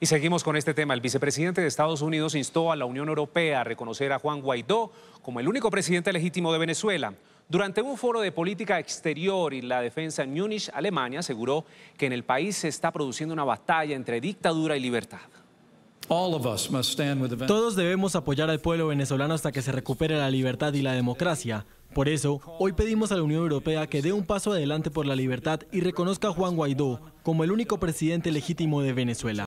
Y seguimos con este tema. El vicepresidente de Estados Unidos instó a la Unión Europea a reconocer a Juan Guaidó como el único presidente legítimo de Venezuela. Durante un foro de política exterior y la defensa en Múnich, Alemania, aseguró que en el país se está produciendo una batalla entre dictadura y libertad. Todos debemos apoyar al pueblo venezolano hasta que se recupere la libertad y la democracia. Por eso, hoy pedimos a la Unión Europea que dé un paso adelante por la libertad y reconozca a Juan Guaidó como el único presidente legítimo de Venezuela.